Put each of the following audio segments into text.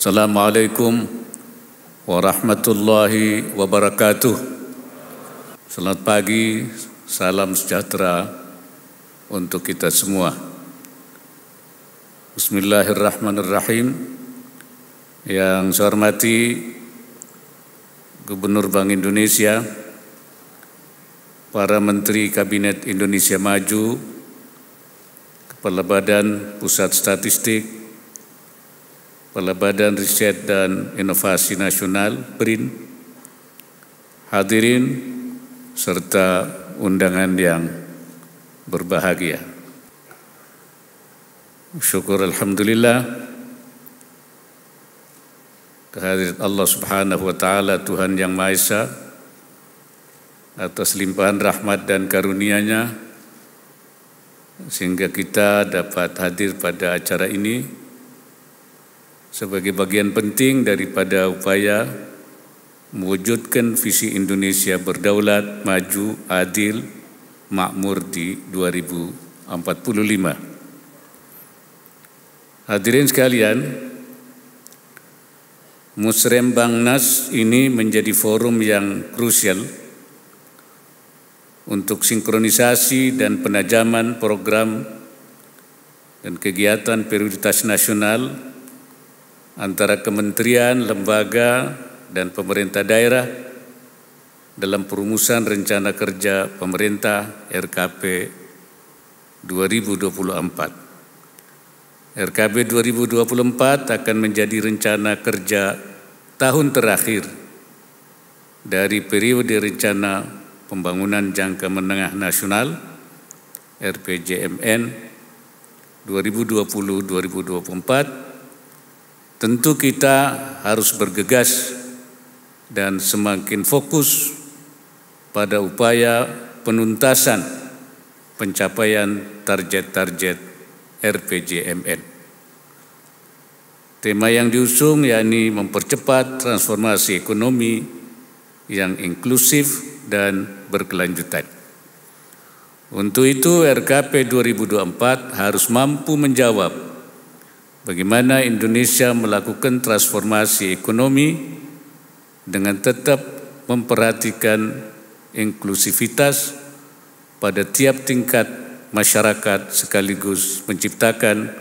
Assalamualaikum warahmatullahi wabarakatuh. Selamat pagi, salam sejahtera untuk kita semua. Bismillahirrahmanirrahim. Yang saya hormati Gubernur Bank Indonesia, para Menteri Kabinet Indonesia Maju, Kepala Badan Pusat Statistik, Kepala Badan Riset dan Inovasi Nasional BRIN, hadirin serta undangan yang berbahagia. Syukur Alhamdulillah kehadirat Allah Subhanahu wa taala Tuhan yang Maha Esa atas limpahan rahmat dan karunia-Nya sehingga kita dapat hadir pada acara ini sebagai bagian penting daripada upaya mewujudkan visi Indonesia berdaulat, maju, adil, makmur di 2045. Hadirin sekalian, Musrembangnas ini menjadi forum yang krusial untuk sinkronisasi dan penajaman program dan kegiatan prioritas nasional antara kementerian, lembaga, dan pemerintah daerah dalam perumusan rencana kerja pemerintah RKP 2024. RKP 2024 akan menjadi rencana kerja tahun terakhir dari periode rencana pembangunan jangka menengah nasional RPJMN 2020-2024 Tentu kita harus bergegas dan semakin fokus pada upaya penuntasan pencapaian target-target RPJMN. Tema yang diusung yakni mempercepat transformasi ekonomi yang inklusif dan berkelanjutan. Untuk itu RKP 2024 harus mampu menjawab bagaimana Indonesia melakukan transformasi ekonomi dengan tetap memperhatikan inklusivitas pada tiap tingkat masyarakat sekaligus menciptakan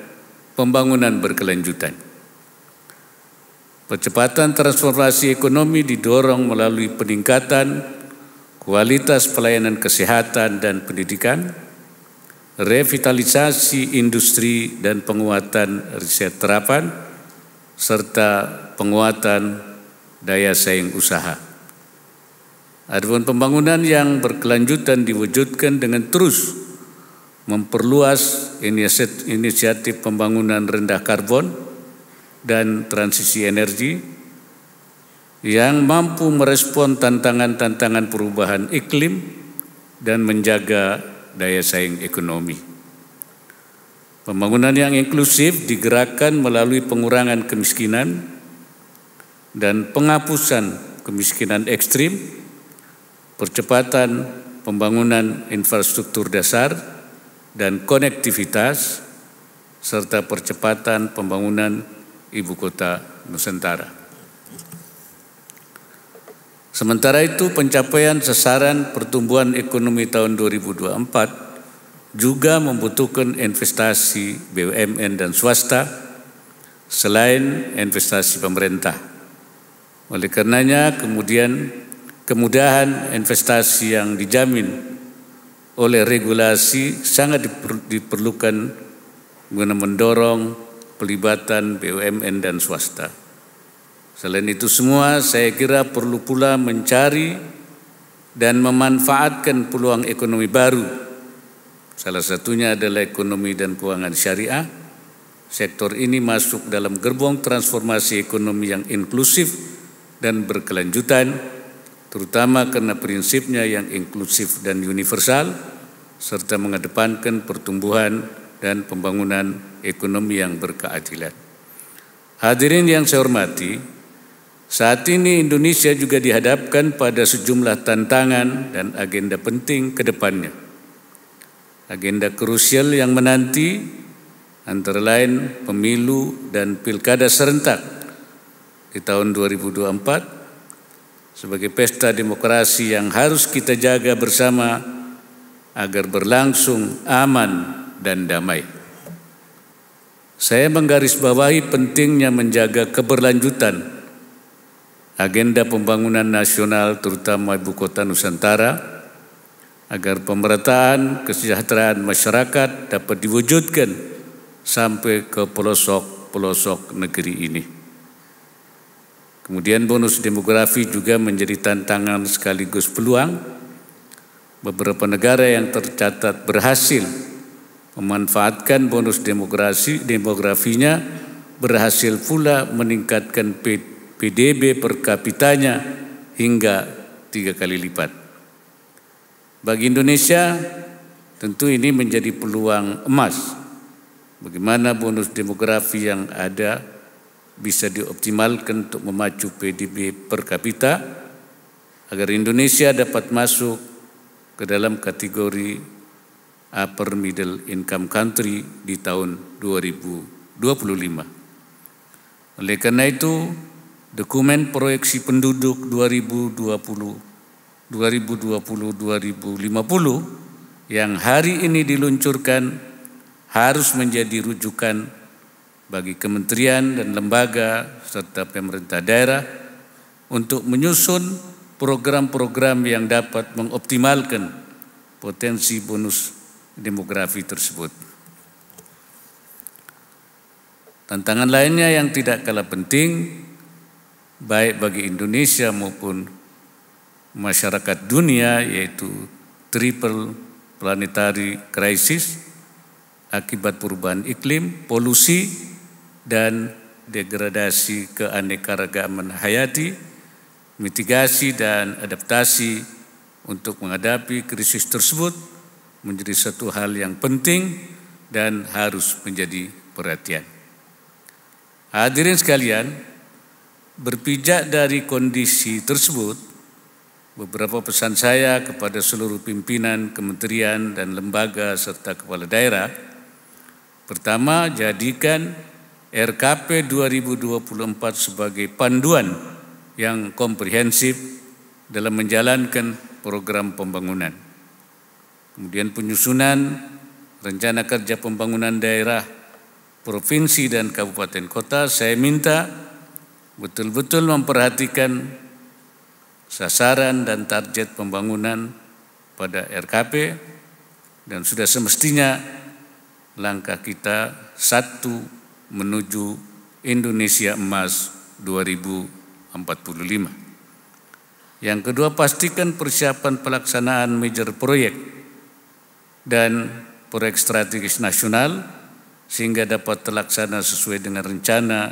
pembangunan berkelanjutan. Percepatan transformasi ekonomi didorong melalui peningkatan kualitas pelayanan kesehatan dan pendidikan, revitalisasi industri dan penguatan riset terapan, serta penguatan daya saing usaha. Adapun pembangunan yang berkelanjutan diwujudkan dengan terus memperluas inisiatif pembangunan rendah karbon dan transisi energi yang mampu merespon tantangan-tantangan perubahan iklim dan menjaga daya saing ekonomi. Pembangunan yang inklusif digerakkan melalui pengurangan kemiskinan dan penghapusan kemiskinan ekstrim, percepatan pembangunan infrastruktur dasar dan konektivitas, serta percepatan pembangunan ibu kota Nusantara. Sementara itu pencapaian sasaran pertumbuhan ekonomi tahun 2024 juga membutuhkan investasi BUMN dan swasta selain investasi pemerintah. Oleh karenanya kemudian kemudahan investasi yang dijamin oleh regulasi sangat diperlukan guna mendorong pelibatan BUMN dan swasta. Selain itu semua, saya kira perlu pula mencari dan memanfaatkan peluang ekonomi baru. Salah satunya adalah ekonomi dan keuangan syariah. Sektor ini masuk dalam gerbong transformasi ekonomi yang inklusif dan berkelanjutan, terutama karena prinsipnya yang inklusif dan universal, serta mengedepankan pertumbuhan dan pembangunan ekonomi yang berkeadilan. Hadirin yang saya hormati, saat ini Indonesia juga dihadapkan pada sejumlah tantangan dan agenda penting ke depannya. Agenda krusial yang menanti antara lain pemilu dan pilkada serentak di tahun 2024 sebagai pesta demokrasi yang harus kita jaga bersama agar berlangsung aman dan damai. Saya menggarisbawahi pentingnya menjaga keberlanjutan agenda pembangunan nasional terutama ibu kota Nusantara agar pemerataan kesejahteraan masyarakat dapat diwujudkan sampai ke pelosok-pelosok negeri ini. Kemudian bonus demografi juga menjadi tantangan sekaligus peluang. Beberapa negara yang tercatat berhasil memanfaatkan bonus demografi demografinya berhasil pula meningkatkan PDB per kapitanya hingga tiga kali lipat. Bagi Indonesia, tentu ini menjadi peluang emas. Bagaimana bonus demografi yang ada bisa dioptimalkan untuk memacu PDB per kapita agar Indonesia dapat masuk ke dalam kategori upper middle income country di tahun 2025. Oleh karena itu, Dokumen Proyeksi Penduduk 2020 2020-2050 yang hari ini diluncurkan harus menjadi rujukan bagi kementerian dan lembaga serta pemerintah daerah untuk menyusun program-program yang dapat mengoptimalkan potensi bonus demografi tersebut. Tantangan lainnya yang tidak kalah penting baik bagi Indonesia maupun masyarakat dunia yaitu triple planetary crisis akibat perubahan iklim, polusi dan degradasi keanekaragaman hayati, mitigasi dan adaptasi untuk menghadapi krisis tersebut menjadi satu hal yang penting dan harus menjadi perhatian. Hadirin sekalian, Berpijak dari kondisi tersebut, beberapa pesan saya kepada seluruh pimpinan, kementerian, dan lembaga serta kepala daerah. Pertama, jadikan RKP 2024 sebagai panduan yang komprehensif dalam menjalankan program pembangunan. Kemudian penyusunan rencana kerja pembangunan daerah, provinsi, dan kabupaten kota, saya minta betul-betul memperhatikan sasaran dan target pembangunan pada RKP dan sudah semestinya langkah kita satu menuju Indonesia Emas 2045. Yang kedua pastikan persiapan pelaksanaan major proyek dan proyek strategis nasional sehingga dapat terlaksana sesuai dengan rencana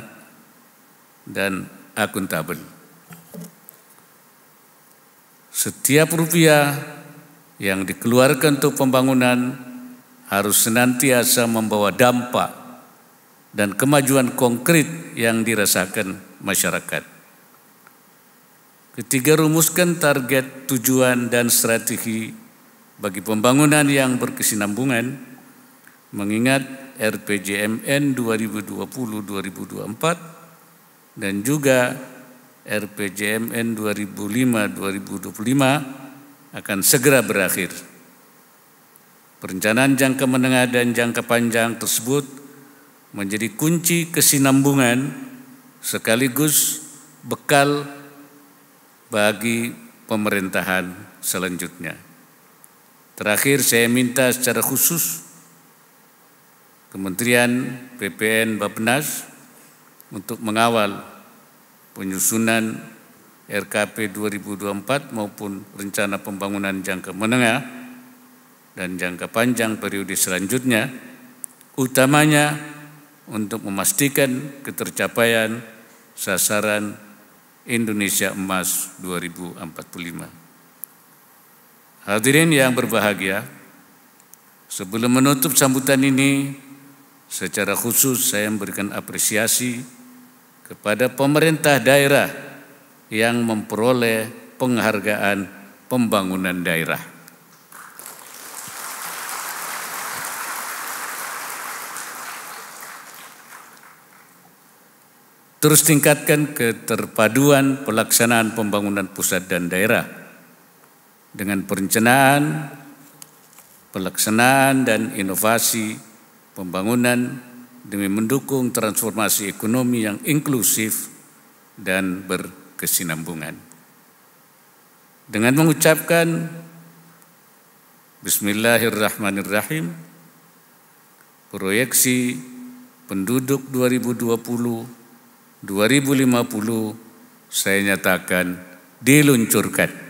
dan akuntabel. Setiap rupiah yang dikeluarkan untuk pembangunan harus senantiasa membawa dampak dan kemajuan konkret yang dirasakan masyarakat. Ketiga, rumuskan target, tujuan, dan strategi bagi pembangunan yang berkesinambungan, mengingat RPJMN 2020-2024 dan juga RPJMN 2005-2025 akan segera berakhir. Perencanaan jangka menengah dan jangka panjang tersebut menjadi kunci kesinambungan sekaligus bekal bagi pemerintahan selanjutnya. Terakhir saya minta secara khusus Kementerian PPN Bappenas untuk mengawal penyusunan RKP 2024 maupun rencana pembangunan jangka menengah dan jangka panjang periode selanjutnya, utamanya untuk memastikan ketercapaian sasaran Indonesia Emas 2045. Hadirin yang berbahagia, sebelum menutup sambutan ini, secara khusus saya memberikan apresiasi kepada pemerintah daerah yang memperoleh penghargaan pembangunan daerah. Terus tingkatkan keterpaduan pelaksanaan pembangunan pusat dan daerah dengan perencanaan, pelaksanaan dan inovasi pembangunan demi mendukung transformasi ekonomi yang inklusif dan berkesinambungan. Dengan mengucapkan Bismillahirrahmanirrahim, proyeksi penduduk 2020 2050 saya nyatakan diluncurkan.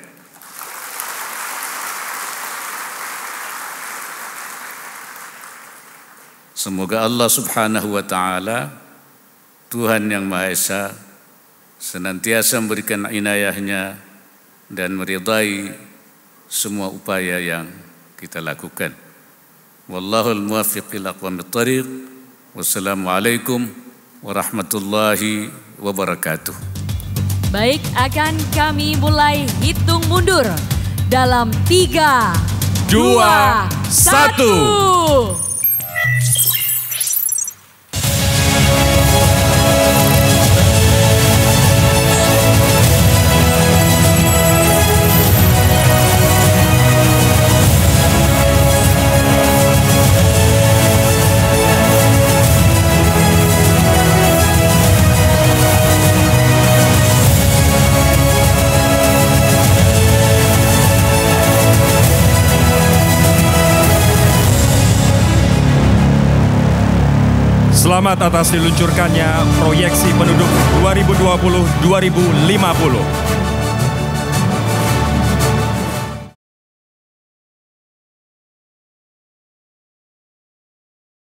Semoga Allah Subhanahu wa taala Tuhan yang Maha Esa senantiasa memberikan inayahnya dan meridai semua upaya yang kita lakukan. Wallahul muwaffiq ila aqwamit Wassalamualaikum warahmatullahi wabarakatuh. Baik, akan kami mulai hitung mundur dalam 3 2 1 Selamat atas diluncurkannya proyeksi penduduk 2020-2050.